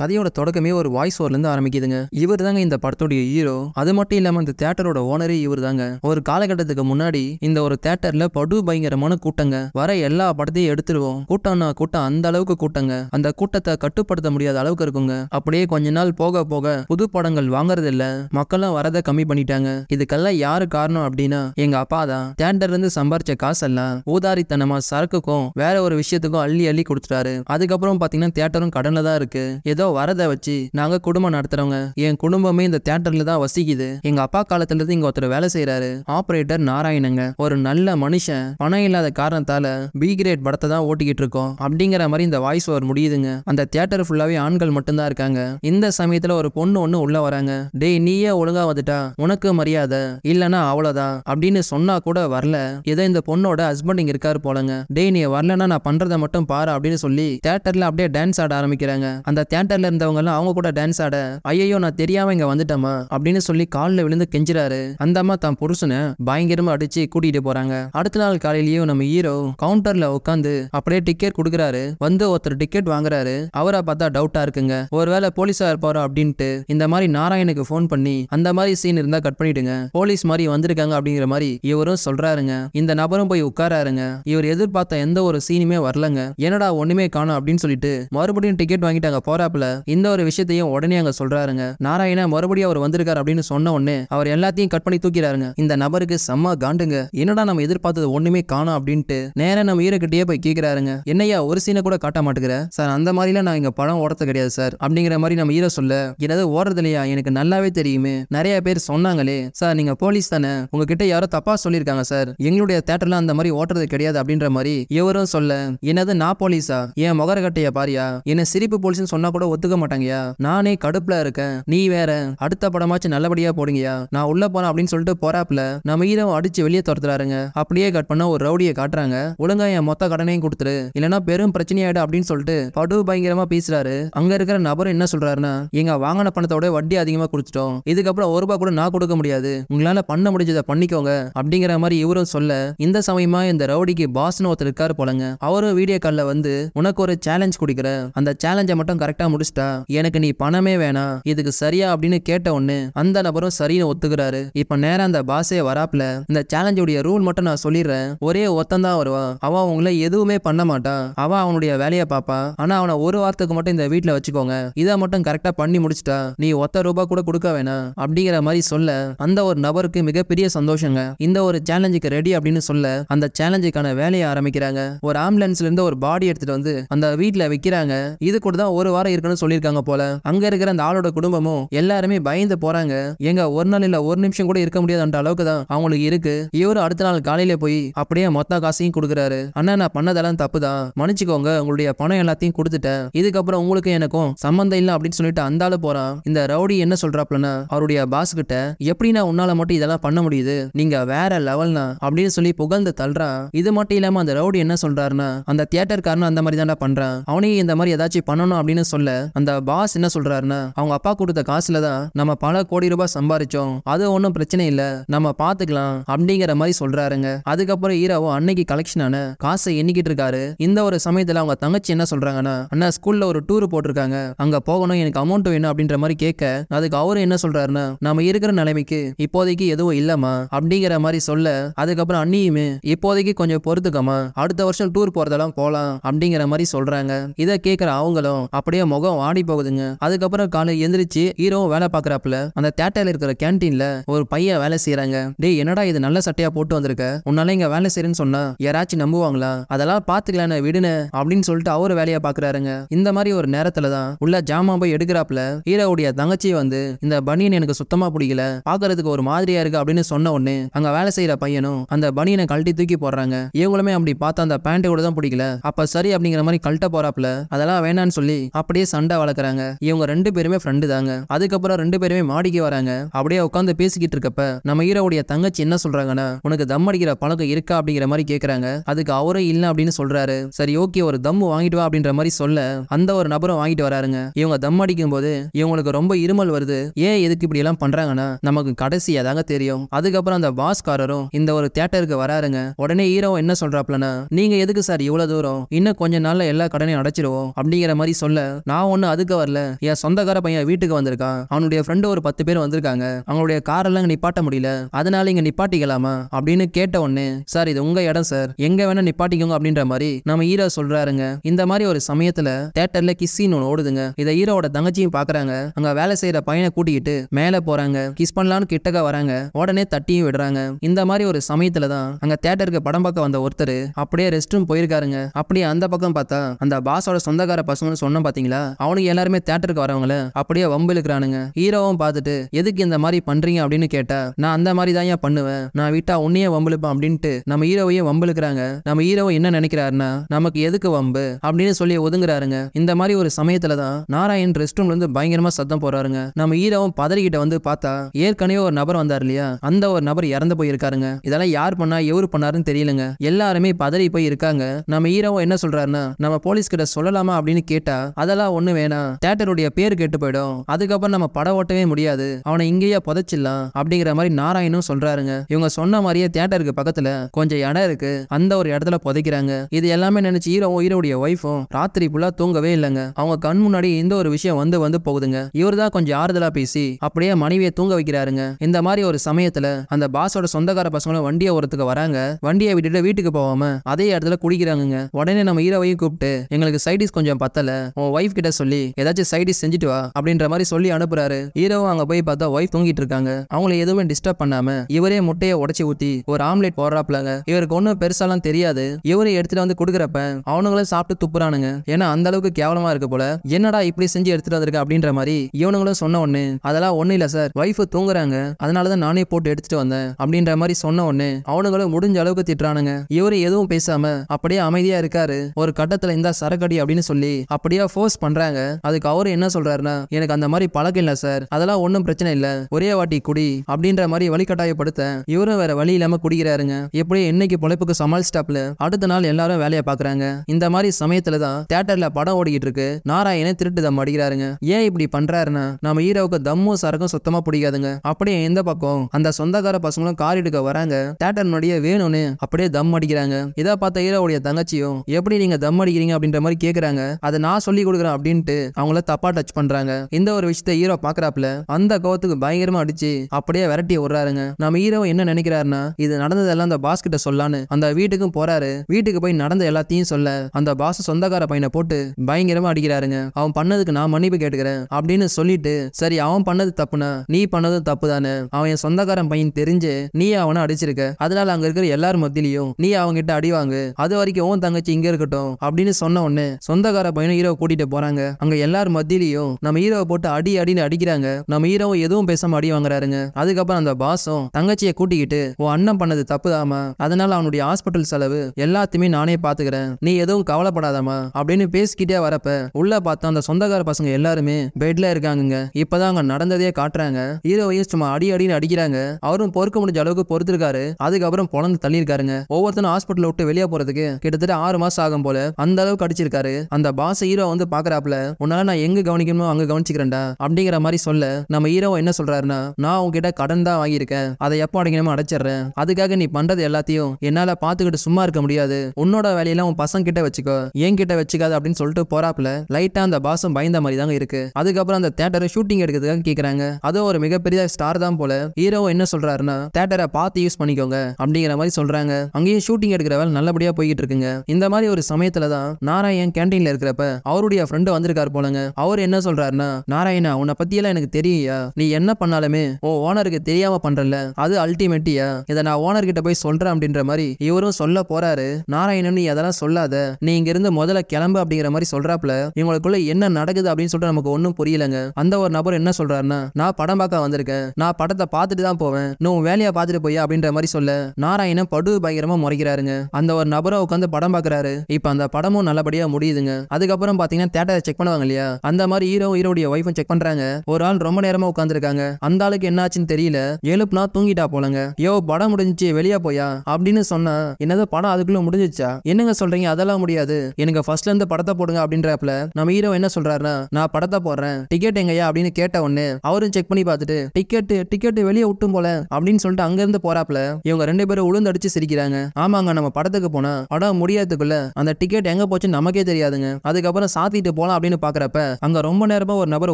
கதையோட தொடக்கமே ஒரு வாய்ஸ் ஓவர்லேருந்து ஆரம்பிக்குதுங்க இவர் தாங்க இந்த படத்துடைய ஹீரோ அது மட்டும் இல்லாமல் இந்த தேட்டரோட ஓனரே இவர் தாங்க ஒரு காலகட்டத்துக்கு முன்னாடி இந்த ஒரு தேட்டரில் படு பயங்கரமான கூட்டங்க வர எல்லா படத்தையும் எடுத்துருவோம் கூட்டம்னா கூட்டம் அந்த அளவுக்கு கூட்டங்க அந்த கூட்டத்தை கட்டுப்படுத்த முடியாத அளவுக்கு இருக்குங்க அப்படியே கொஞ்ச நாள் போக போக புது படங்கள் வாங்குறது இல்ல மக்களும் வரதை கம்மி பண்ணிட்டாங்க இதுக்கெல்லாம் யாரு காரணம் அப்படின்னா எங்க அப்பா தான் தேட்டர்லேருந்து சம்பாரிச்ச காசெல்லாம் ஊதாரித்தனமா சரக்குக்கும் வேற ஒரு விஷயத்துக்கும் அள்ளி அள்ளி கொடுத்துட்டாரு அதுக்கப்புறம் பார்த்தீங்கன்னா தேட்டரும் கடனில் தான் இருக்கு ஏதோ ஏதோ வரதை வச்சு நாங்க குடும்பம் நடத்துறவங்க என் குடும்பமே இந்த தியேட்டர்ல தான் வசிக்குது எங்க அப்பா காலத்துல இருந்து இங்க ஒருத்தர் வேலை செய்யறாரு ஆபரேட்டர் நாராயணங்க ஒரு நல்ல மனுஷன் பணம் இல்லாத காரணத்தால பி கிரேட் படத்தை தான் ஓட்டிக்கிட்டு இருக்கோம் அப்படிங்கிற மாதிரி இந்த வாய்ஸ் ஓவர் முடியுதுங்க அந்த தியேட்டர் ஃபுல்லாவே ஆண்கள் மட்டும்தான் இருக்காங்க இந்த சமயத்துல ஒரு பொண்ணு ஒண்ணு உள்ள வராங்க டேய் நீயே ஒழுங்கா வந்துட்டா உனக்கு மரியாதை இல்லனா அவ்வளவுதான் அப்படின்னு சொன்னா கூட வரல ஏதோ இந்த பொண்ணோட ஹஸ்பண்ட் இங்க இருக்காரு போலங்க டேய் நீ வரலன்னா நான் பண்றதை மட்டும் பாரு அப்படின்னு சொல்லி தியேட்டர்ல அப்படியே டான்ஸ் ஆட ஆரம்பிக்கிறாங்க அந்த தியேட்டர் இருந்தவங்க இருந்தவங்கலாம் அவங்க கூட டான்ஸ் ஆட ஐயோ நான் தெரியாம இங்க வந்துட்டமா அப்படின்னு சொல்லி காலில் விழுந்து கெஞ்சுறாரு அந்த அம்மா தான் புருஷனை பயங்கரமா அடிச்சு கூட்டிட்டு போறாங்க அடுத்த நாள் காலையிலயும் நம்ம ஹீரோ கவுண்டர்ல உட்காந்து அப்படியே டிக்கெட் கொடுக்குறாரு வந்து ஒருத்தர் டிக்கெட் வாங்குறாரு அவரை பார்த்தா டவுட்டா இருக்குங்க ஒருவேளை போலீஸா இருப்பாரோ அப்படின்ட்டு இந்த மாதிரி நாராயணுக்கு ஃபோன் பண்ணி அந்த மாதிரி சீன் இருந்தா கட் பண்ணிடுங்க போலீஸ் மாதிரி வந்திருக்காங்க அப்படிங்கிற மாதிரி இவரும் சொல்றாருங்க இந்த நபரும் போய் உட்காராருங்க இவர் எதிர்பார்த்த எந்த ஒரு சீனுமே வரலங்க என்னடா ஒண்ணுமே காணும் அப்படின்னு சொல்லிட்டு மறுபடியும் டிக்கெட் வாங்கிட்டாங்க போறாப்புல போல இந்த ஒரு விஷயத்தையும் உடனே அங்க சொல்றாருங்க நாராயண மறுபடியும் அவர் வந்திருக்காரு அப்படின்னு சொன்ன உடனே அவர் எல்லாத்தையும் கட் பண்ணி தூக்கிறாருங்க இந்த நபருக்கு செம்ம காண்டுங்க என்னடா நம்ம எதிர்பார்த்தது ஒண்ணுமே காணும் அப்படின்ட்டு நேரம் நம்ம ஈரக்கிட்டே போய் கேட்கிறாருங்க என்னையா ஒரு சீனை கூட காட்ட மாட்டேங்கிற சார் அந்த மாதிரிலாம் நான் இங்க பழம் ஓடத்த கிடையாது சார் அப்படிங்கிற மாதிரி நம்ம ஈர சொல்ல ஏதாவது ஓடுறது இல்லையா எனக்கு நல்லாவே தெரியுமே நிறைய பேர் சொன்னாங்களே சார் நீங்க போலீஸ் தானே உங்ககிட்ட யாரோ தப்பா சொல்லியிருக்காங்க சார் எங்களுடைய தேட்டர்ல அந்த மாதிரி ஓட்டுறது கிடையாது அப்படின்ற மாதிரி எவரும் சொல்ல என்னது நான் போலீஸா என் முகர கட்டைய பாரியா என்ன சிரிப்பு போலீஸ்னு சொன்னா கூட ஒத்துக்க மாட்டாங்கயா நானே கடுப்புல இருக்கேன் நீ வேற அடுத்த படமாச்சும் நல்லபடியா போடுங்கயா நான் உள்ள போறேன் அப்படின்னு சொல்லிட்டு போறாப்ல நம்ம ஹீரோ அடிச்சு வெளியே துரத்துறாருங்க அப்படியே கட் பண்ண ஒரு ரவுடியை காட்டுறாங்க ஒழுங்கா என் மொத்த கடனையும் கொடுத்துரு இல்லைன்னா பெரும் பிரச்சனையாயிடும் அப்படின்னு சொல்லிட்டு படு பயங்கரமா பேசுறாரு அங்க இருக்கிற நபரும் என்ன சொல்றாருன்னா எங்க வாங்கின பணத்தோட வட்டி அதிகமா குடிச்சிட்டோம் இதுக்கப்புறம் ஒரு ரூபாய் கூட நான் கொடுக்க முடியாது உங்களால பண்ண முடிஞ்சதை பண்ணிக்கோங்க அப்படிங்கிற மாதிரி இவரும் சொல்ல இந்த சமயமா இந்த ரவுடிக்கு பாஸ்னு ஒருத்தர் இருக்காரு போலங்க அவரும் வீடியோ காலில் வந்து உனக்கு ஒரு சேலஞ்ச் குடிக்கிற அந்த சேலஞ்சை மட்டும் கரெக்டா முடிச்சு முடிச்சிட்டா எனக்கு நீ பணமே வேணாம் இதுக்கு சரியா அப்படின்னு கேட்ட உடனே அந்த நபரும் சரின்னு ஒத்துக்கிறாரு இப்ப நேரம் அந்த பாஸே வராப்ல இந்த சேலஞ்சோடைய ரூல் மட்டும் நான் சொல்லிடுறேன் ஒரே ஒத்தம் தான் வருவா அவ உங்களை எதுவுமே பண்ண மாட்டான் அவன் அவனுடைய வேலையை பாப்பா ஆனா அவனை ஒரு வாரத்துக்கு மட்டும் இந்த வீட்டுல வச்சுக்கோங்க இதை மட்டும் கரெக்டா பண்ணி முடிச்சிட்டா நீ ஒத்த ரூபா கூட கொடுக்க வேணாம் அப்படிங்கிற மாதிரி சொல்ல அந்த ஒரு நபருக்கு மிகப்பெரிய சந்தோஷங்க இந்த ஒரு சேலஞ்சுக்கு ரெடி அப்படின்னு சொல்ல அந்த சேலஞ்சுக்கான வேலையை ஆரம்பிக்கிறாங்க ஒரு ஆம்புலன்ஸ்ல இருந்து ஒரு பாடி எடுத்துட்டு வந்து அந்த வீட்டுல வைக்கிறாங்க இது கூட தான் ஒரு வாரம் இருக்கணும் போறான்னு சொல்லியிருக்காங்க போல அங்க இருக்கிற அந்த ஆளோட குடும்பமும் எல்லாருமே பயந்து போறாங்க எங்க ஒரு நாள் இல்ல ஒரு நிமிஷம் கூட இருக்க முடியாதுன்ற அளவுக்கு தான் அவங்களுக்கு இருக்கு இவரு அடுத்த நாள் காலையில போய் அப்படியே மொத்த காசையும் கொடுக்குறாரு அண்ணா நான் பண்ணதெல்லாம் தப்புதான் மன்னிச்சுக்கோங்க உங்களுடைய பணம் எல்லாத்தையும் கொடுத்துட்டேன் இதுக்கப்புறம் உங்களுக்கும் எனக்கும் சம்பந்தம் இல்ல அப்படின்னு சொல்லிட்டு அந்த ஆளு போறான் இந்த ரவுடி என்ன சொல்றாப்லன்னா அவருடைய பாஸ் கிட்ட எப்படின்னா உன்னால மட்டும் இதெல்லாம் பண்ண முடியுது நீங்க வேற லெவல்னா அப்படின்னு சொல்லி புகழ்ந்து தள்ளுறான் இது மட்டும் இல்லாம அந்த ரவுடி என்ன சொல்றாருன்னா அந்த தியேட்டர்காரன் அந்த மாதிரி தான்டா பண்றான் அவனையும் இந்த மாதிரி ஏதாச்சும் பண்ணணும் அப்படின்னு சொல்ல அந்த பாஸ் என்ன சொல்றாருன்னா அவங்க அப்பா கொடுத்த காசுல தான் நம்ம பல கோடி ரூபாய் சம்பாதிச்சோம் அது ஒன்றும் பிரச்சனை இல்லை நம்ம பார்த்துக்கலாம் அப்படிங்கிற மாதிரி சொல்றாருங்க அதுக்கப்புறம் ஹீரோவோ அன்னைக்கு கலெக்ஷன் ஆன காசை எண்ணிக்கிட்டு இருக்காரு இந்த ஒரு சமயத்துல அவங்க தங்கச்சி என்ன சொல்றாங்கன்னா அண்ணா ஸ்கூல்ல ஒரு டூர் போட்டிருக்காங்க அங்க போகணும் எனக்கு அமௌண்ட் வேணும் அப்படின்ற மாதிரி கேட்க அதுக்கு அவரும் என்ன சொல்றாருன்னா நம்ம இருக்கிற நிலைமைக்கு இப்போதைக்கு எதுவும் இல்லம்மா அப்படிங்கிற மாதிரி சொல்ல அதுக்கப்புறம் அண்ணியுமே இப்போதைக்கு கொஞ்சம் பொறுத்துக்கமா அடுத்த வருஷம் டூர் போறதெல்லாம் போலாம் அப்படிங்கிற மாதிரி சொல்றாங்க இதை கேட்கிற அவங்களும் அப்படியே முக முகம் வாடி போகுதுங்க அதுக்கப்புறம் காலை எந்திரிச்சு ஹீரோவும் வேலை பாக்குறாப்புல அந்த தேட்டர்ல இருக்கிற கேன்டீன்ல ஒரு பையன் வேலை செய்யறாங்க டேய் என்னடா இது நல்ல சட்டையா போட்டு வந்திருக்க உன்னால இங்க வேலை செய்யறேன்னு சொன்னா யாராச்சும் நம்புவாங்களா அதெல்லாம் பாத்துக்கலான விடுன அப்படின்னு சொல்லிட்டு அவரு வேலையை பாக்குறாருங்க இந்த மாதிரி ஒரு நேரத்துல தான் உள்ள ஜாமா போய் எடுக்கிறாப்புல ஹீரோவுடைய தங்கச்சி வந்து இந்த பனியன் எனக்கு சுத்தமா பிடிக்கல பாக்குறதுக்கு ஒரு மாதிரியா இருக்கு அப்படின்னு சொன்ன உடனே அங்க வேலை செய்யற பையனும் அந்த பனியனை கழட்டி தூக்கி போடுறாங்க இவங்களுமே அப்படி பார்த்தா அந்த பேண்ட் கூட தான் பிடிக்கல அப்ப சரி அப்படிங்கிற மாதிரி கழட்ட போறாப்புல அதெல்லாம் வேணான்னு சொல்லி அப்படியே சண்டை வளர்க்குறாங்க இவங்க ரெண்டு பேருமே ஃப்ரெண்டு தாங்க அதுக்கப்புறம் ரெண்டு பேருமே மாடிக்கு வராங்க அப்படியே உட்காந்து பேசிக்கிட்டு இருக்கப்ப நம்ம ஹீரோவுடைய தங்கச்சி என்ன சொல்றாங்கன்னா உனக்கு தம் அடிக்கிற பழக்கம் இருக்கா அப்படிங்கிற மாதிரி கேட்கறாங்க அதுக்கு அவரே இல்லை அப்படின்னு சொல்றாரு சரி ஓகே ஒரு தம் வாங்கிட்டு வா அப்படின்ற மாதிரி சொல்ல அந்த ஒரு நபரும் வாங்கிட்டு வராருங்க இவங்க தம் அடிக்கும் போது இவங்களுக்கு ரொம்ப இருமல் வருது ஏன் எதுக்கு இப்படி எல்லாம் பண்றாங்கன்னா நமக்கு கடைசியா தாங்க தெரியும் அதுக்கப்புறம் அந்த பாஸ்காரரும் இந்த ஒரு தியேட்டருக்கு வராருங்க உடனே ஹீரோ என்ன சொல்றாப்லன்னா நீங்க எதுக்கு சார் இவ்வளவு தூரம் இன்னும் கொஞ்ச நாள்ல எல்லா கடனையும் அடைச்சிருவோம் அப்படிங்கிற மாதிரி சொல்ல நான் நான் ஒன்றும் அதுக்கு வரல என் சொந்தக்கார பையன் வீட்டுக்கு வந்திருக்கான் அவனுடைய ஃப்ரெண்டு ஒரு பத்து பேர் வந்திருக்காங்க அவங்களுடைய காரெல்லாம் இங்கே நிப்பாட்ட முடியல அதனால இங்கே நிப்பாட்டிக்கலாமா அப்படின்னு கேட்ட உடனே சார் இது உங்கள் இடம் சார் எங்கே வேணால் நிப்பாட்டிக்கோங்க அப்படின்ற மாதிரி நம்ம ஈரோ சொல்கிறாருங்க இந்த மாதிரி ஒரு சமயத்தில் தேட்டரில் கிஸ்ஸின்னு ஒன்று ஓடுதுங்க இதை ஈரோட தங்கச்சியும் பார்க்குறாங்க அங்கே வேலை செய்கிற பையனை கூட்டிக்கிட்டு மேலே போகிறாங்க கிஸ் பண்ணலான்னு கிட்டக்க வராங்க உடனே தட்டியும் விடுறாங்க இந்த மாதிரி ஒரு சமயத்தில் தான் அங்கே தேட்டருக்கு படம் பார்க்க வந்த ஒருத்தர் அப்படியே ரெஸ்ட் ரூம் போயிருக்காருங்க அப்படியே அந்த பக்கம் பார்த்தா அந்த பாஸோட சொந்தக்கார பசங்கன்னு சொன்னோம் பார்த்தீங்களா அவனுக்கு எல்லாருமே தேட்டருக்கு வரவங்கள அப்படியே வம்பிழுக்கிறானுங்க ஹீரோவும் பார்த்துட்டு எதுக்கு இந்த மாதிரி பண்றீங்க அப்படின்னு கேட்டா நான் அந்த மாதிரி தான் பண்ணுவேன் நான் விட்டா உன்னையே வம்பிழுப்பேன் அப்படின்ட்டு நம்ம ஹீரோவையும் வம்பிழுக்கிறாங்க நம்ம ஹீரோ என்ன நினைக்கிறாருன்னா நமக்கு எதுக்கு வம்பு அப்படின்னு சொல்லி ஒதுங்குறாருங்க இந்த மாதிரி ஒரு சமயத்துல தான் நாராயண் ரெஸ்ட் ரூம்ல இருந்து பயங்கரமா சத்தம் போறாருங்க நம்ம ஹீரோவும் பதறிக்கிட்ட வந்து பார்த்தா ஏற்கனவே ஒரு நபர் வந்தார் இல்லையா அந்த ஒரு நபர் இறந்து போயிருக்காருங்க இதெல்லாம் யார் பண்ணா எவரு பண்ணாருன்னு தெரியலங்க எல்லாருமே பதறி போய் இருக்காங்க நம்ம ஹீரோவும் என்ன சொல்றாருன்னா நம்ம போலீஸ் கிட்ட சொல்லலாமா அப்படின்னு கேட்டா அதெல்லாம் ஒன்றும் வேணாம் தேட்டருடைய பேர் கெட்டு போயிடும் அதுக்கப்புறம் நம்ம படம் ஓட்டவே முடியாது அவனை இங்கேயே புதைச்சிடலாம் அப்படிங்கிற மாதிரி நாராயணும் சொல்றாருங்க இவங்க சொன்ன மாதிரியே தேட்டருக்கு பக்கத்துல கொஞ்சம் இடம் இருக்கு அந்த ஒரு இடத்துல புதைக்கிறாங்க இது எல்லாமே நினைச்சு ஹீரோ ஹீரோடைய ஒய்ஃபும் ராத்திரி ஃபுல்லா தூங்கவே இல்லைங்க அவங்க கண் முன்னாடி இந்த ஒரு விஷயம் வந்து வந்து போகுதுங்க இவர் தான் கொஞ்சம் ஆறுதலா பேசி அப்படியே மனைவியை தூங்க வைக்கிறாருங்க இந்த மாதிரி ஒரு சமயத்துல அந்த பாஸோட சொந்தக்கார பசங்களும் வண்டியை ஒருத்துக்கு வராங்க வண்டியை விட்டுட்டு வீட்டுக்கு போகாம அதே இடத்துல குடிக்கிறாங்க உடனே நம்ம ஹீரோவையும் கூப்பிட்டு எங்களுக்கு சைடிஸ் கொஞ்சம் பத்தல உன் ஒய்ஃப் கிட்ட சொல்லி ஏதாச்சும் சைடிஷ் செஞ்சுட்டு வா அப்படின்ற மாதிரி சொல்லி அனுப்புறாரு ஹீரோவும் அங்க போய் பார்த்தா ஒய்ஃப் தூங்கிட்டு இருக்காங்க அவங்கள எதுவும் டிஸ்டர்ப் பண்ணாம இவரே முட்டையை உடச்சி ஊத்தி ஒரு ஆம்லேட் போடுறாப்லாங்க இவருக்கு ஒன்றும் பெருசாலாம் தெரியாது இவரு எடுத்துட்டு வந்து கொடுக்குறப்ப அவனுங்களும் சாப்பிட்டு துப்புறானுங்க ஏன்னா அந்த அளவுக்கு கேவலமா இருக்கு போல என்னடா இப்படி செஞ்சு எடுத்துட்டு வந்திருக்க அப்படின்ற மாதிரி இவனுங்களும் சொன்ன ஒண்ணு அதெல்லாம் ஒண்ணு இல்ல சார் ஒய்ஃப் தூங்குறாங்க அதனாலதான் நானே போட்டு எடுத்துட்டு வந்தேன் அப்படின்ற மாதிரி சொன்ன ஒண்ணு அவனுங்களும் முடிஞ்ச அளவுக்கு திட்டுறானுங்க இவரு எதுவும் பேசாம அப்படியே அமைதியா இருக்காரு ஒரு கட்டத்துல இந்த சரக்கடி அப்படின்னு சொல்லி அப்படியே ஃபோர்ஸ் பண்ற பண்றாங்க அதுக்கு அவரு என்ன சொல்றாருன்னா எனக்கு அந்த மாதிரி பழக்கம் இல்ல சார் அதெல்லாம் ஒன்றும் பிரச்சனை இல்ல ஒரே வாட்டி குடி அப்படின்ற மாதிரி வழிகட்டாயப்படுத்த இவரும் வேற வழி இல்லாம குடிக்கிறாருங்க எப்படி இன்னைக்கு பொழைப்புக்கு சமாளிச்சிட்டாப்ல அடுத்த நாள் எல்லாரும் வேலையை பாக்குறாங்க இந்த மாதிரி சமயத்துல தான் தேட்டர்ல படம் ஓடிக்கிட்டு இருக்கு நாராயணன் திருட்டு தம் அடிக்கிறாருங்க ஏன் இப்படி பண்றாருன்னா நம்ம ஹீரோவுக்கு தம்மும் சரக்கும் சுத்தமா பிடிக்காதுங்க அப்படியே எந்த பக்கம் அந்த சொந்தக்கார பசங்களும் கார் எடுக்க வராங்க தேட்டர்னுடைய முன்னாடியே வேணும்னு அப்படியே தம் அடிக்கிறாங்க இதை பார்த்த ஹீரோவுடைய தங்கச்சியும் எப்படி நீங்க தம் அடிக்கிறீங்க அப்படின்ற மாதிரி கேக்குறாங்க அதை நான் சொல்லி கொடுக்குறேன் அப்படின்னு அப்படின்ட்டு அவங்கள தப்பா டச் பண்றாங்க இந்த ஒரு விஷயத்த ஹீரோ பாக்குறாப்ல அந்த கோவத்துக்கு பயங்கரமா அடிச்சு அப்படியே விரட்டி விடுறாருங்க நம்ம ஹீரோ என்ன நினைக்கிறாருன்னா இது நடந்ததெல்லாம் அந்த பாஸ் கிட்ட சொல்லான்னு அந்த வீட்டுக்கும் போறாரு வீட்டுக்கு போய் நடந்த எல்லாத்தையும் சொல்ல அந்த பாஸ் சொந்தக்கார பையனை போட்டு பயங்கரமா அடிக்கிறாருங்க அவன் பண்ணதுக்கு நான் மன்னிப்பு கேட்டுக்கிறேன் அப்படின்னு சொல்லிட்டு சரி அவன் பண்ணது தப்புனா நீ பண்ணதும் தப்பு தானே அவன் என் சொந்தக்காரன் பையன் தெரிஞ்சு நீ அவனை அடிச்சிருக்க அதனால அங்க இருக்கிற எல்லார் மத்தியிலையும் நீ அவங்க கிட்ட அடிவாங்க அது வரைக்கும் உன் தங்கச்சி இங்க இருக்கட்டும் அப்படின்னு சொன்ன உடனே சொந்தக்கார பையனும் ஹீரோ கூட்டிட்டு போறாங்க அங்க எல்லார் மத்தியிலயும் நம்ம ஹீரோவை போட்டு அடி அடின்னு அடிக்கிறாங்க நம்ம ஹீரோவும் எதுவும் பேசாம அடி வாங்குறாருங்க அதுக்கப்புறம் அந்த பாசம் தங்கச்சியை கூட்டிக்கிட்டு உன் அண்ணன் பண்ணது தப்பு தாமா அதனால அவனுடைய ஹாஸ்பிட்டல் செலவு எல்லாத்தையுமே நானே பாத்துக்கிறேன் நீ எதுவும் கவலைப்படாதாமா அப்படின்னு பேசிக்கிட்டே வரப்ப உள்ள பார்த்தா அந்த சொந்தக்கார பசங்க எல்லாருமே பெட்ல இருக்காங்க இப்பதான் அங்க நடந்ததே காட்டுறாங்க ஹீரோவையும் சும்மா அடி அடின்னு அடிக்கிறாங்க அவரும் பொறுக்க முடிஞ்ச அளவுக்கு பொறுத்திருக்காரு அதுக்கப்புறம் பொழந்து தள்ளியிருக்காருங்க ஒவ்வொருத்தரும் ஹாஸ்பிட்டல் விட்டு வெளியே போறதுக்கு கிட்டத்தட்ட ஆறு மாசம் ஆகும் போல அந்த அளவுக்கு அடிச்சிருக்காரு அந்த பாச ஹீரோ வந்து பாக்குறா கேப்ல உன்னால நான் எங்க கவனிக்கணுமோ அங்க கவனிச்சுக்கிறேன்டா அப்படிங்கிற மாதிரி சொல்ல நம்ம ஹீரோ என்ன சொல்றாருன்னா நான் உங்ககிட்ட கடன் தான் வாங்கியிருக்கேன் அதை எப்போ அடைக்கணுமோ அடைச்சிடுறேன் அதுக்காக நீ பண்றது எல்லாத்தையும் என்னால பாத்துக்கிட்டு சும்மா இருக்க முடியாது உன்னோட வேலையெல்லாம் உன் பசங்க கிட்ட வச்சுக்கோ என் கிட்ட வச்சுக்காது அப்படின்னு சொல்லிட்டு போறாப்ல லைட்டா அந்த பாசம் பயந்த மாதிரி தாங்க இருக்கு அதுக்கப்புறம் அந்த தேட்டரை ஷூட்டிங் எடுக்கிறதுக்காக கேக்குறாங்க அதோ ஒரு மிகப்பெரிய ஸ்டார் தான் போல ஹீரோ என்ன சொல்றாருன்னா தேட்டரை பார்த்து யூஸ் பண்ணிக்கோங்க அப்படிங்கிற மாதிரி சொல்றாங்க அங்கேயும் ஷூட்டிங் எடுக்கிற வேலை நல்லபடியா போய்கிட்டு இருக்குங்க இந்த மாதிரி ஒரு சமயத்துல தான் நாராயண் கேன்டீன்ல இருக்கிறப்ப அவருடைய ஃப்ரெண்டு கிட்ட வந்திருக்காரு போலங்க அவர் என்ன சொல்றாருன்னா நாராயணா உன்னை எல்லாம் எனக்கு தெரியா நீ என்ன பண்ணாலுமே ஓ ஓனருக்கு தெரியாம பண்றல அது அல்டிமேட்டியா இதை நான் ஓனர்கிட்ட போய் சொல்றேன் அப்படின்ற மாதிரி இவரும் சொல்ல போறாரு நாராயணன் நீ அதெல்லாம் சொல்லாத நீ இங்க இருந்து முதல்ல கிளம்பு அப்படிங்கிற மாதிரி சொல்றாப்ல இவங்களுக்குள்ள என்ன நடக்குது அப்படின்னு சொல்லிட்டு நமக்கு ஒன்றும் புரியலங்க அந்த ஒரு நபர் என்ன சொல்றாருன்னா நான் படம் பார்க்க வந்திருக்கேன் நான் படத்தை பார்த்துட்டு தான் போவேன் நீ உன் வேலையை பார்த்துட்டு போய் அப்படின்ற மாதிரி சொல்ல நாராயணன் படு பயங்கரமா முறைக்கிறாருங்க அந்த ஒரு நபரை உட்காந்து படம் பார்க்கறாரு இப்ப அந்த படமும் நல்லபடியா முடியுதுங்க அதுக்கப்புறம் பார்த்தீங்கன்னா தேட்டர் செக் பண்ணுவாங்க இல்லையா அந்த மாதிரி ஹீரோ ஹீரோடைய ஒய்ஃபும் செக் பண்றாங்க ஒரு ஆள் ரொம்ப நேரமா உட்காந்துருக்காங்க அந்த ஆளுக்கு என்னாச்சுன்னு தெரியல எழுப்புனா தூங்கிட்டா போலங்க யோ படம் முடிஞ்சு வெளியா போயா அப்படின்னு சொன்னா என்னதோ படம் அதுக்குள்ள முடிஞ்சிச்சா என்னங்க சொல்றீங்க அதெல்லாம் முடியாது எனக்கு ஃபர்ஸ்ட்ல இருந்து படத்தை போடுங்க அப்படின்றப்பல நம்ம ஹீரோ என்ன சொல்றாருன்னா நான் படத்தை போடுறேன் டிக்கெட் எங்கயா அப்படின்னு கேட்ட உடனே அவரும் செக் பண்ணி பார்த்துட்டு டிக்கெட் டிக்கெட் வெளியே விட்டும் போல அப்படின்னு சொல்லிட்டு அங்க இருந்து போறாப்ல இவங்க ரெண்டு பேரும் உளுந்து அடிச்சு சிரிக்கிறாங்க ஆமாங்க நம்ம படத்துக்கு போனா படம் முடியாதுக்குள்ள அந்த டிக்கெட் எங்க போச்சுன்னு நமக்கே தெரியாதுங்க அதுக்கப்புறம் சாத்திட்டு போல அப்படின்னு பாக்குறப்ப அங்க ரொம்ப நேரமா ஒரு நபர்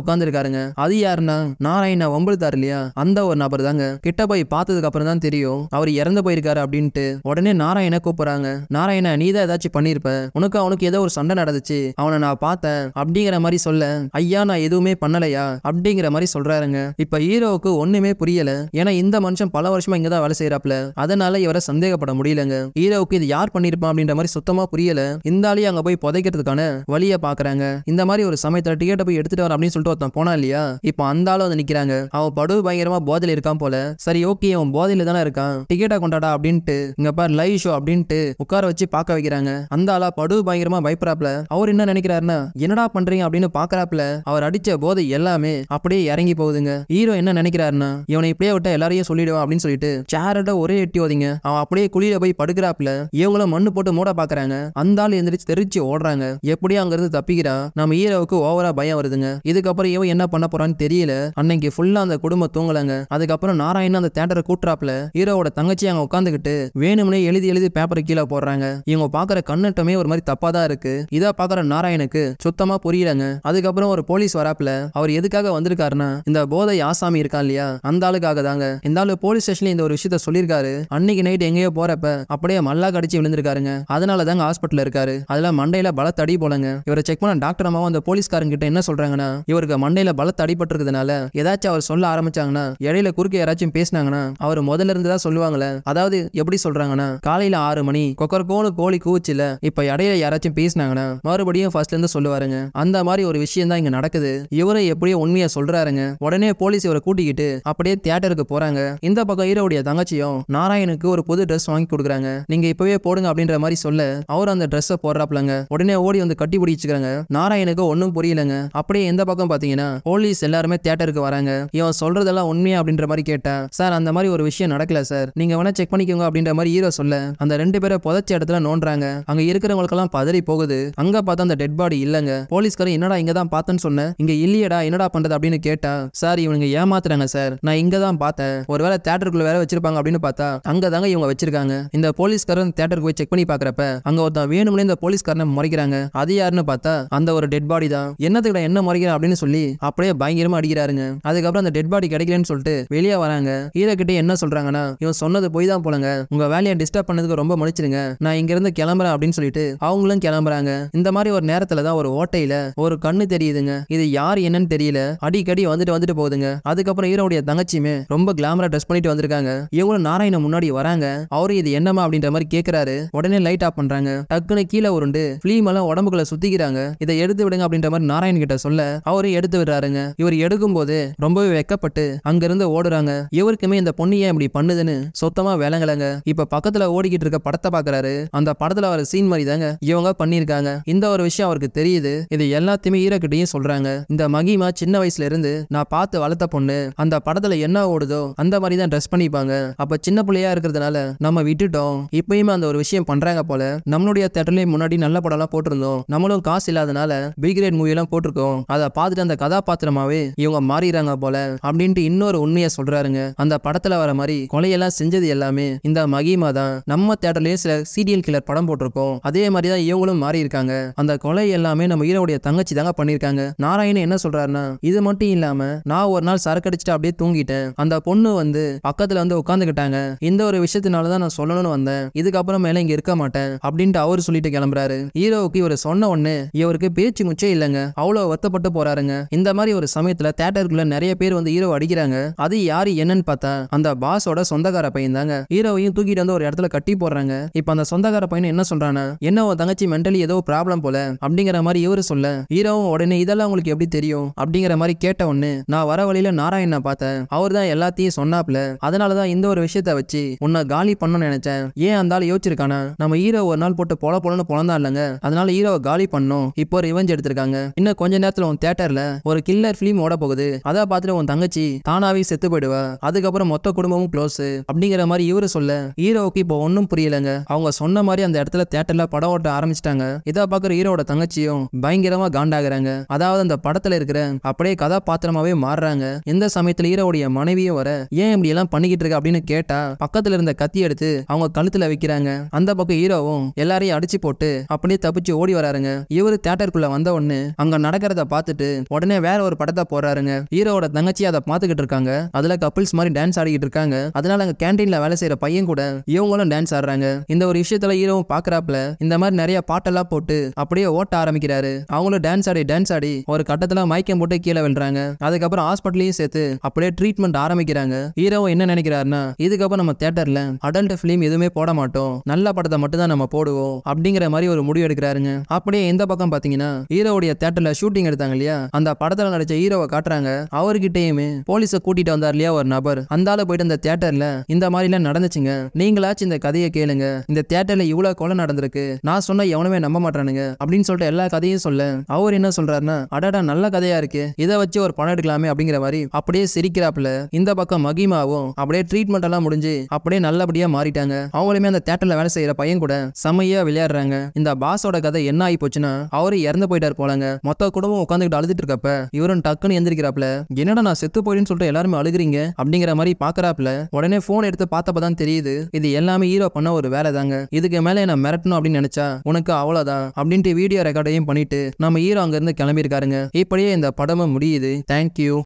உட்கார்ந்துருக்காருங்க அது யாருன்னா நாராயணா ஒம்பழுத்தார் இல்லையா அந்த ஒரு நபர் தாங்க கிட்ட போய் பார்த்ததுக்கு அப்புறம் தான் தெரியும் அவர் இறந்து போயிருக்காரு அப்படின்ட்டு உடனே நாராயண கூப்பிடுறாங்க நாராயணா நீ தான் ஏதாச்சும் பண்ணிருப்ப உனக்கு அவனுக்கு ஏதோ ஒரு சண்டை நடந்துச்சு அவனை நான் பார்த்தேன் அப்படிங்கிற மாதிரி சொல்ல ஐயா நான் எதுவுமே பண்ணலையா அப்படிங்கிற மாதிரி சொல்றாருங்க இப்ப ஹீரோவுக்கு ஒண்ணுமே புரியல ஏன்னா இந்த மனுஷன் பல வருஷமா இங்கதான் வேலை செய்யறாப்ல அதனால இவரை சந்தேகப்பட முடியலங்க ஹீரோவுக்கு இது யார் பண்ணிருப்பான் அப்படின்ற மாதிரி சுத்தமா புரியல இந்த ஆளையும் அங்க போய் புதைக்கிறதுக்கான வழியை பாக்குறாங்க இந்த மாதிரி ஒரு சமயத்தில் டிக்கெட்டை போய் எடுத்துட்டு வர அப்படின்னு சொல்லிட்டு ஒருத்தன் போனா இல்லையா இப்போ அந்த ஆளும் வந்து நிக்கிறாங்க அவன் படு பயங்கரமா போதையில் இருக்கான் போல சரி ஓகே அவன் போதையில் தானே இருக்கான் டிக்கெட்டை கொண்டாடா அப்படின்ட்டு இங்க பாரு லைவ் ஷோ அப்படின்ட்டு உட்கார வச்சு பார்க்க வைக்கிறாங்க அந்த ஆளா படு பயங்கரமா பயப்படாப்ல அவர் என்ன நினைக்கிறாருன்னா என்னடா பண்றீங்க அப்படின்னு பாக்குறாப்ல அவர் அடிச்ச போதை எல்லாமே அப்படியே இறங்கி போகுதுங்க ஹீரோ என்ன நினைக்கிறாருன்னா இவனை இப்படியே விட்டா எல்லாரையும் சொல்லிடுவான் அப்படின்னு சொல்லிட்டு சேரோட ஒரே எட்டி ஓதிங்க அவன் அப்படியே குழியில போய் படுக்கிறாப்ல இவங்களும் மண்ணு போட்டு மூட பாக்குறாங்க அந்த ஆள் எந்திரிச்சு தெரிச்சு ஓடுறாங்க எப்படியும் அங்கிருந்து தப்பிக்கிறான் நம்ம ஹீரோவுக்கு ஓவரா பயம் வருதுங்க இதுக்கப்புறம் இவன் என்ன பண்ண போறான்னு தெரியல அன்னைக்கு ஃபுல்லா அந்த குடும்பம் தூங்கலங்க அதுக்கப்புறம் நாராயணன் அந்த தேட்டரை கூட்டுறாப்ல ஹீரோவோட தங்கச்சி அங்க உட்காந்துக்கிட்டு வேணும்னே எழுதி எழுதி பேப்பரை கீழே போடுறாங்க இவங்க பாக்குற கண்ணட்டமே ஒரு மாதிரி தப்பாதான் இருக்கு இதா பாக்குற நாராயணுக்கு சுத்தமா புரியலங்க அதுக்கப்புறம் ஒரு போலீஸ் வராப்புல அவர் எதுக்காக வந்திருக்காருன்னா இந்த போதை ஆசாமி இருக்கான் இல்லையா அந்த ஆளுக்காக தாங்க இந்த ஆளு போலீஸ் ஸ்டேஷன்ல இந்த ஒரு விஷயத்த சொல்லியிருக்காரு அன்னைக்கு நைட் எங்கேயோ போறப்ப அப்படியே மல்லா கடிச்சு விழுந்திருக்காருங்க அதனால தாங்க ஹாஸ்பிட்டல் இருக்காரு அதெல்லாம் மண்டையில பல தடி போலங்க இவரை செக் பண்ண டாக்டர் சீக்கிரமாவும் அந்த போலீஸ்காரங்கிட்ட என்ன சொல்றாங்கன்னா இவருக்கு மண்டையில பலத்தை அடிபட்டிருக்கிறதுனால ஏதாச்சும் அவர் சொல்ல ஆரம்பிச்சாங்கன்னா இடையில குறுக்க யாராச்சும் பேசினாங்கன்னா அவர் முதல்ல இருந்து தான் சொல்லுவாங்களே அதாவது எப்படி சொல்றாங்கன்னா காலையில ஆறு மணி கொக்கரக்கோன்னு கோழி கூச்சில இப்ப இடையில யாராச்சும் பேசினாங்கன்னா மறுபடியும் ஃபர்ஸ்ட்ல இருந்து சொல்லுவாருங்க அந்த மாதிரி ஒரு விஷயம் தான் இங்க நடக்குது இவரை எப்படியோ உண்மையா சொல்றாருங்க உடனே போலீஸ் இவரை கூட்டிக்கிட்டு அப்படியே தியேட்டருக்கு போறாங்க இந்த பக்கம் ஈரோடைய தங்கச்சியும் நாராயணுக்கு ஒரு புது ட்ரெஸ் வாங்கி கொடுக்குறாங்க நீங்க இப்பவே போடுங்க அப்படின்ற மாதிரி சொல்ல அவர் அந்த ட்ரெஸ்ஸை போடுறாப்லங்க உடனே ஓடி வந்து கட்டி பிடிச்சிக்கிறாங்க நாராயண எனக்கு ஒன்றும் புரியலங்க அப்படியே எந்த பக்கம் பார்த்தீங்கன்னா போலீஸ் எல்லாருமே தியேட்டருக்கு வராங்க இவன் சொல்றதெல்லாம் உண்மையா அப்படின்ற மாதிரி கேட்டேன் சார் அந்த மாதிரி ஒரு விஷயம் நடக்கல சார் நீங்க வேணா செக் பண்ணிக்கோங்க அப்படின்ற மாதிரி ஹீரோ சொல்ல அந்த ரெண்டு பேரை புதைச்ச இடத்துல நோண்டுறாங்க அங்க இருக்கிறவங்களுக்கெல்லாம் பதறி போகுது அங்க பார்த்தா அந்த டெட் பாடி இல்லங்க போலீஸ்காரன் என்னடா இங்க தான் பார்த்தேன்னு சொன்னேன் இங்க இல்லையடா என்னடா பண்றது அப்படின்னு கேட்டா சார் இவனுங்க ஏமாத்துறாங்க சார் நான் இங்க தான் பார்த்தேன் ஒருவேளை தேட்டருக்குள்ள வேற வச்சிருப்பாங்க அப்படின்னு பார்த்தா அங்க தாங்க இவங்க வச்சிருக்காங்க இந்த போலீஸ்காரன் தேட்டருக்கு போய் செக் பண்ணி பாக்குறப்ப அங்க ஒருத்தன் வேணும்னே இந்த போலீஸ்காரனை முறைக்கிறாங்க அது யாருன்னு பார்த்தா அந்த ஒரு டெட் பாடி தான் என்னத்துக்கிட்ட என்ன முறைக்கிற அப்படின்னு சொல்லி அப்படியே பயங்கரமா அடிக்கிறாருங்க அதுக்கப்புறம் அந்த டெட் பாடி கிடைக்கலன்னு சொல்லிட்டு வெளியே வராங்க ஹீரோ கிட்ட என்ன சொல்றாங்கன்னா இவன் சொன்னது போய் தான் போலங்க உங்க வேலையை டிஸ்டர்ப் பண்ணதுக்கு ரொம்ப முடிச்சிருங்க நான் இங்க இருந்து கிளம்புறேன் அப்படின்னு சொல்லிட்டு அவங்களும் கிளம்புறாங்க இந்த மாதிரி ஒரு நேரத்துல தான் ஒரு ஓட்டையில ஒரு கண்ணு தெரியுதுங்க இது யார் என்னன்னு தெரியல அடிக்கடி வந்துட்டு வந்துட்டு போகுதுங்க அதுக்கப்புறம் ஹீரோடைய தங்கச்சியுமே ரொம்ப கிளாமரா ட்ரெஸ் பண்ணிட்டு வந்திருக்காங்க இவங்களும் நாராயண முன்னாடி வராங்க அவரு இது என்னமா அப்படின்ற மாதிரி கேட்கிறாரு உடனே லைட் ஆஃப் பண்றாங்க டக்குன்னு கீழே உருண்டு ஃபிலீம் எல்லாம் உடம்புக்குள்ள சுத்திக்கிறாங்க இதை எடுத்து விடுங்க அப்படின்ற மாதிரி நாராயண் கிட்ட சொல்ல அவரு எடுத்து விடுறாருங்க இவர் எடுக்கும் போது ரொம்பவே வெக்கப்பட்டு அங்கிருந்து ஓடுறாங்க இவருக்குமே இந்த பொண்ணு ஏன் இப்படி பண்ணுதுன்னு சொத்தமா விளங்கலங்க இப்ப பக்கத்துல ஓடிக்கிட்டு இருக்க படத்தை பாக்குறாரு அந்த படத்துல அவர் சீன் மாதிரி தாங்க இவங்க பண்ணிருக்காங்க இந்த ஒரு விஷயம் அவருக்கு தெரியுது இது எல்லாத்தையுமே ஈரக்கிட்டையும் சொல்றாங்க இந்த மகிமா சின்ன வயசுல இருந்து நான் பார்த்து வளர்த்த பொண்ணு அந்த படத்துல என்ன ஓடுதோ அந்த மாதிரி தான் ட்ரெஸ் பண்ணிப்பாங்க அப்ப சின்ன பிள்ளையா இருக்கிறதுனால நம்ம விட்டுட்டோம் இப்பயுமே அந்த ஒரு விஷயம் பண்றாங்க போல நம்மளுடைய தேட்டர்லயும் முன்னாடி நல்ல படம்லாம் போட்டிருந்தோம் நம்மளும் காசு இல்லாதனால பி கிரேட் மூவி எல்லாம் போட்டிருக்கோம் அதை பார்த்துட்டு அந்த கதாபாத்திரமாவே இவங்க மாறிடுறாங்க போல அப்படின்ட்டு இன்னொரு உண்மையை சொல்றாருங்க அந்த படத்துல வர மாதிரி கொலையெல்லாம் செஞ்சது எல்லாமே இந்த மகிமா தான் நம்ம தேட்டர்லயே சில சீரியல் கிளர் படம் போட்டிருக்கோம் அதே மாதிரி தான் இவங்களும் மாறி இருக்காங்க அந்த கொலை எல்லாமே நம்ம ஈரோடைய தங்கச்சி தாங்க பண்ணிருக்காங்க நாராயணன் என்ன சொல்றாருன்னா இது மட்டும் இல்லாம நான் ஒரு நாள் சரக்கடிச்சுட்டு அப்படியே தூங்கிட்டேன் அந்த பொண்ணு வந்து பக்கத்துல வந்து உட்காந்துக்கிட்டாங்க இந்த ஒரு விஷயத்தினாலதான் நான் சொல்லணும்னு வந்தேன் இதுக்கப்புறம் மேல இங்க இருக்க மாட்டேன் அப்படின்ட்டு அவரு சொல்லிட்டு கிளம்புறாரு ஹீரோவுக்கு இவர் சொன்ன உடனே இவருக்கு பேச்சு முச்சே இல்லைங்க அவ்வளவு வருத்தப்பட்டு போறாருங்க இந்த மாதிரி ஒரு சமயத்துல தேட்டருக்குள்ள நிறைய பேர் வந்து ஹீரோ அடிக்கிறாங்க அது யாரு என்னன்னு பார்த்தா அந்த பாஸோட சொந்தக்கார பையன் தாங்க ஹீரோவையும் தூக்கிட்டு வந்து ஒரு இடத்துல கட்டி போடுறாங்க இப்ப அந்த சொந்தக்கார பையன் என்ன சொல்றானா என்ன உன் தங்கச்சி மென்டலி ஏதோ ப்ராப்ளம் போல அப்படிங்கிற மாதிரி இவரு சொல்ல ஹீரோவும் உடனே இதெல்லாம் உங்களுக்கு எப்படி தெரியும் அப்படிங்கிற மாதிரி கேட்ட ஒன்னு நான் வர வழியில நாராயணனை பார்த்தேன் அவர் தான் எல்லாத்தையும் சொன்னாப்ல அதனாலதான் இந்த ஒரு விஷயத்த வச்சு உன்னை காலி பண்ணணும்னு நினைச்சேன் ஏன் அந்த ஆள் யோசிச்சிருக்கானா நம்ம ஹீரோ ஒரு நாள் போட்டு போல போலன்னு பொழந்தான் இல்லைங்க அதனால ஹீரோவை காலி பண்ணும் இப்போ ரிவெஞ்ச் எடுத்திருக்காங்க இன்னும் கொஞ்ச நேரத்துல உன் தேட்டர்ல ஒரு கில்லர் பிலிம் ஓட போகுது அதை பார்த்துட்டு உன் தங்கச்சி தானாவே செத்து போயிடுவா அதுக்கப்புறம் மொத்த குடும்பமும் க்ளோஸ் அப்படிங்கிற மாதிரி இவரு சொல்ல ஹீரோவுக்கு இப்போ ஒன்னும் புரியலங்க அவங்க சொன்ன மாதிரி அந்த இடத்துல தேட்டர்ல படம் ஓட்ட ஆரம்பிச்சிட்டாங்க இதை பாக்குற ஹீரோட தங்கச்சியும் பயங்கரமா காண்டாகிறாங்க அதாவது அந்த படத்துல இருக்கிற அப்படியே கதாபாத்திரமாவே மாறுறாங்க எந்த சமயத்துல ஹீரோடைய மனைவியும் வர ஏன் இப்படி எல்லாம் பண்ணிக்கிட்டு இருக்க அப்படின்னு கேட்டா பக்கத்துல இருந்த கத்தி எடுத்து அவங்க கழுத்துல வைக்கிறாங்க அந்த பக்கம் ஹீரோவும் எல்லாரையும் அடிச்சு போட்டு அப்படியே தப்பிச்சு ஓடி வராருங்க இவரு தேட்டருக்குள்ள வந்த உடனே அங்க நடக்கிறத பார்த்துட்டு உடனே வேற ஒரு படத்தை போறாருங்க ஹீரோவோட தங்கச்சி அதை பார்த்துக்கிட்டு இருக்காங்க அதுல கப்பிள்ஸ் மாதிரி டான்ஸ் ஆடிக்கிட்டு இருக்காங்க அதனால அங்க கேன்டீன்ல வேலை செய்யற பையன் கூட இவங்களும் டான்ஸ் ஆடுறாங்க இந்த ஒரு விஷயத்துல ஹீரோவும் பாக்குறாப்ல இந்த மாதிரி நிறைய பாட்டெல்லாம் போட்டு அப்படியே ஓட்ட ஆரம்பிக்கிறாரு அவங்களும் டான்ஸ் ஆடி டான்ஸ் ஆடி ஒரு கட்டத்துல மயக்கம் போட்டு கீழே விழுறாங்க அதுக்கப்புறம் ஹாஸ்பிட்டலையும் சேர்த்து அப்படியே ட்ரீட்மெண்ட் ஆரம்பிக்கிறாங்க ஹீரோ என்ன நினைக்கிறாருன்னா இதுக்கப்புறம் நம்ம தேட்டர்ல அடல்ட் பிலிம் எதுவுமே போட மாட்டோம் நல்ல படத்தை மட்டும் தான் நம்ம போடுவோம் அப்படிங்கிற மாதிரி ஒரு முடிவு எடுக்கிறாருங்க அப்படியே எந்த பக்கம் பாத்தீங்கன்னா ஹீரோவுடைய தேட்டர்ல ஷூட்டிங் எடுத்தாங்க இல்லையா அந்த படத்துல நடிச்ச ஹீரோவை காட்டுறாங்க அவர்கிட்டயுமே போலீஸ கூட்டிட்டு வந்தார் இல்லையா ஒரு நபர் அந்த ஆளு போயிட்டு அந்த தேட்டர்ல இந்த மாதிரி எல்லாம் நடந்துச்சுங்க நீங்களாச்சும் இந்த கதையை கேளுங்க இந்த தேட்டர்ல இவ்வளவு கொலை நடந்திருக்கு நான் சொன்ன எவனுமே நம்ப மாட்டானுங்க அப்படின்னு சொல்லிட்டு எல்லா கதையும் சொல்ல அவர் என்ன சொல்றாருன்னா அடடா நல்ல கதையா இருக்கு இதை வச்சு ஒரு படம் எடுக்கலாமே அப்படிங்கிற மாதிரி அப்படியே சிரிக்கிறாப்புல இந்த பக்கம் மகிமாவும் அப்படியே ட்ரீட்மெண்ட் எல்லாம் முடிஞ்சு அப்படியே நல்லபடியா மாறிட்டாங்க அவங்களுமே அந்த தேட்டர்ல வேலை செய்யற பையன் கூட செம்மையா விளையாடுறாங்க இந்த பாஸோட கதை என்ன ஆகி போச்சுன்னா அவரு இறந்து போயிட்டாரு போலங்க மொத்த குடும்பம் உட்காந்துக்கிட்டு அழுதுட்டு இருக்கப்ப இவரும் டக்குன்னு எந்திரிக்கிறாப்ல என்னடா நான் செத்து போயிடுன்னு சொல்லிட்டு எல்லாருமே அழுகிறீங்க அப்படிங்கிற மாதிரி பாக்குறாப்ல உடனே போன் எடுத்து பார்த்தப்பதான் தெரியுது இது எல்லாமே ஹீரோ பண்ண ஒரு வேலை தாங்க இதுக்கு மேல என்ன மிரட்டணும் அப்படின்னு நினைச்சா உனக்கு அவ்வளவுதான் அப்படின்ட்டு வீடியோ ரெக்கார்டையும் பண்ணிட்டு நம்ம ஹீரோ அங்கிருந்து கிளம்பியிருக்காருங்க இப்படியே இந்த படமும் முடியுது தேங்க்யூ